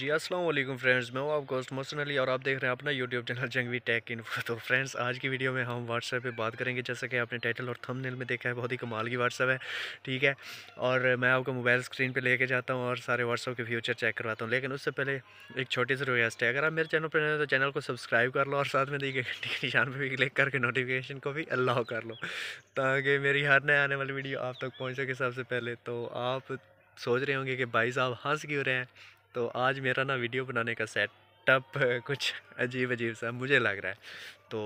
जी अस्सलाम वालेकुम फ्रेंड्स मैं हूँ आपका होस्ट मोहसिन अली और आप देख रहे हैं अपना YouTube channel Jangvi tech info तो फ्रेंड्स आज की वीडियो में हम व्हाट्सएप पे बात करेंगे जैसा कि आपने टाइटल और थंबनेल में देखा है बहुत ही कमाल की व्हाट्सएप है ठीक है और मैं आपको मोबाइल स्क्रीन पे लेके जाता हूँ और सारे व्हाट्सअप के फ्यूचर चेक करवाता हूँ लेकिन उससे पहले एक छोटी सी रिक्वेस्ट है अगर आप मेरे चैनल पर हैं तो चैनल को सब्सक्राइब कर लो और साथ में देखिए घंटी के निशान पर भी क्लिक करके नोटिफिकेशन को भी अलाउ कर लो ताकि मेरी हर नए आने वाली वीडियो आप तक पहुँच सके सबसे पहले तो आप सोच रहे होंगे कि भाई साहब हंस क्यों रहे हैं तो आज मेरा ना वीडियो बनाने का सेटअप कुछ अजीब अजीब सा मुझे लग रहा है तो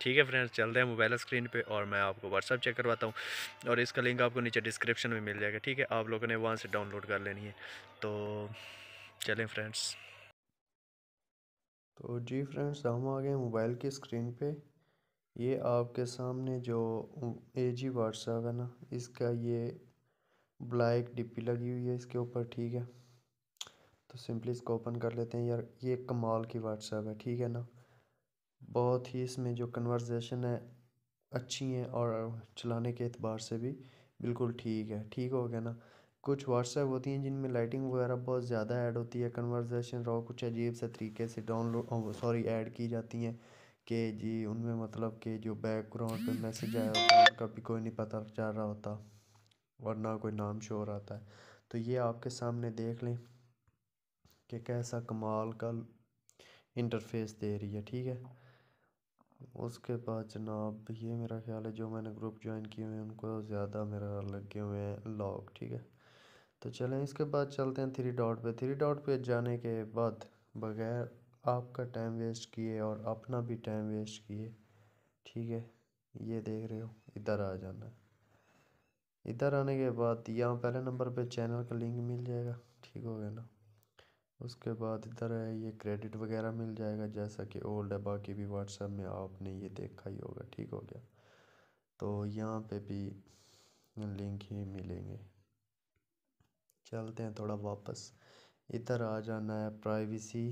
ठीक है फ्रेंड्स चल रहे हैं मोबाइल स्क्रीन पे और मैं आपको व्हाट्सअप चेक करवाता हूँ और इसका लिंक आपको नीचे डिस्क्रिप्शन में मिल जाएगा ठीक है आप लोगों ने वहाँ से डाउनलोड कर लेनी है तो चलें फ्रेंड्स तो जी फ्रेंड्स हम आ गए मोबाइल की स्क्रीन पे ये आपके सामने जो ए जी व्हाट्सएप है ना इसका ये ब्लैक डिपी लगी हुई है इसके ऊपर ठीक है तो सिंपली इसको ओपन कर लेते हैं यार ये कमाल की व्हाट्सएप है ठीक है ना बहुत ही इसमें जो कन्वर्जेशन है अच्छी है और चलाने के अतबार से भी बिल्कुल ठीक है ठीक हो गया ना कुछ व्हाट्सएप होती हैं जिनमें लाइटिंग वगैरह बहुत ज़्यादा ऐड होती है कन्वर्जेशन रॉ कुछ अजीब से तरीके से डाउनलोड सॉरी ऐड की जाती हैं कि जी उनमें मतलब कि जो बैकग्राउंड पे मैसेज आया होता है उनका भी कोई नहीं पता चल रहा होता और ना कोई नाम शोर आता है तो ये आपके सामने देख लें कि कैसा कमाल का इंटरफेस दे रही है ठीक है उसके बाद जनाब ये मेरा ख्याल है जो मैंने ग्रुप ज्वाइन किए हुए हैं उनको ज़्यादा मेरा लगे हुए हैं लॉक ठीक है तो चलें इसके बाद चलते हैं थ्री डॉट पे थ्री डॉट पे जाने के बाद बगैर आपका टाइम वेस्ट किए और अपना भी टाइम वेस्ट किए ठीक है ये देख रहे हो इधर आ जाना है इधर आने के बाद यहाँ पहले नंबर पे चैनल का लिंक मिल जाएगा ठीक हो गया ना उसके बाद इधर है ये क्रेडिट वगैरह मिल जाएगा जैसा कि ओल्ड है बाकी भी व्हाट्सएप में आपने ये देखा ही होगा ठीक हो गया तो यहाँ पे भी लिंक ही मिलेंगे चलते हैं थोड़ा वापस इधर आ जाना है प्राइवेसी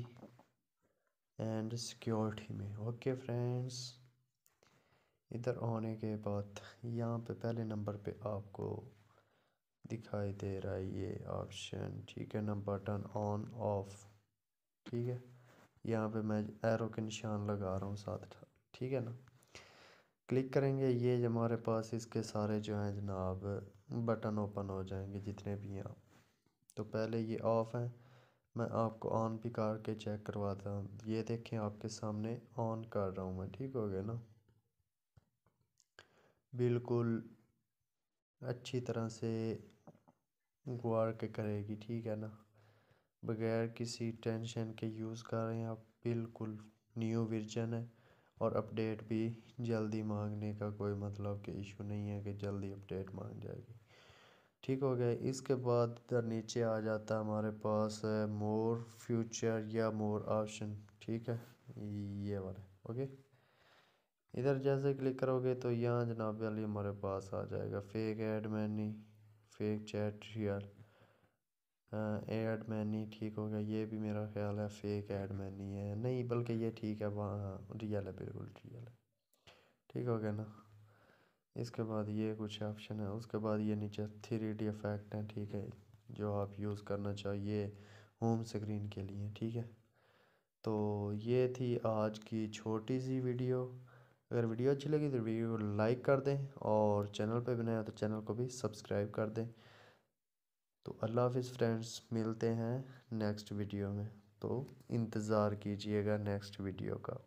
एंड सिक्योरिटी में ओके फ्रेंड्स इधर आने के बाद यहाँ पे पहले नंबर पे आपको दिखाई दे रहा है ये ऑप्शन ठीक है ना बटन ऑन ऑफ ठीक है यहाँ पे मैं एरो के निशान लगा रहा हूँ साथ ठीक है ना क्लिक करेंगे ये हमारे पास इसके सारे जो हैं जनाब बटन ओपन हो जाएंगे जितने भी हैं तो पहले ये ऑफ़ हैं मैं आपको ऑन भी करके चेक करवाता हूँ ये देखें आपके सामने ऑन कर रहा हूँ मैं ठीक हो गया ना बिल्कुल अच्छी तरह से गुआर के करेगी ठीक है ना बगैर किसी टेंशन के यूज़ कर रहे हैं आप बिल्कुल न्यू वर्जन है और अपडेट भी जल्दी मांगने का कोई मतलब कि इशू नहीं है कि जल्दी अपडेट मांग जाएगी ठीक हो गया इसके बाद इधर नीचे आ जाता है हमारे पास मोर फ्यूचर या मोर ऑप्शन ठीक है ये वाला ओके इधर जैसे क्लिक करोगे तो यहाँ जनाब अली हमारे पास आ जाएगा fake admin fake chat real admin ठीक हो गया ये भी मेरा ख्याल है फेक एड मैनी है नहीं बल्कि ये ठीक है वहाँ रियल है बिल्कुल रियल है ठीक हो गया ना इसके बाद ये कुछ ऑप्शन है उसके बाद ये नीचे थ्री डी इफेक्ट हैं ठीक है जो आप यूज़ करना चाहिए होम स्क्रीन के लिए ठीक है तो ये थी आज की छोटी सी वीडियो अगर वीडियो अच्छी लगी तो वीडियो को लाइक कर दें और चैनल पे बनाए तो चैनल को भी सब्सक्राइब कर दें तो अल्लाह हाफिज़ फ्रेंड्स मिलते हैं नेक्स्ट वीडियो में तो इंतज़ार कीजिएगा नेक्स्ट वीडियो का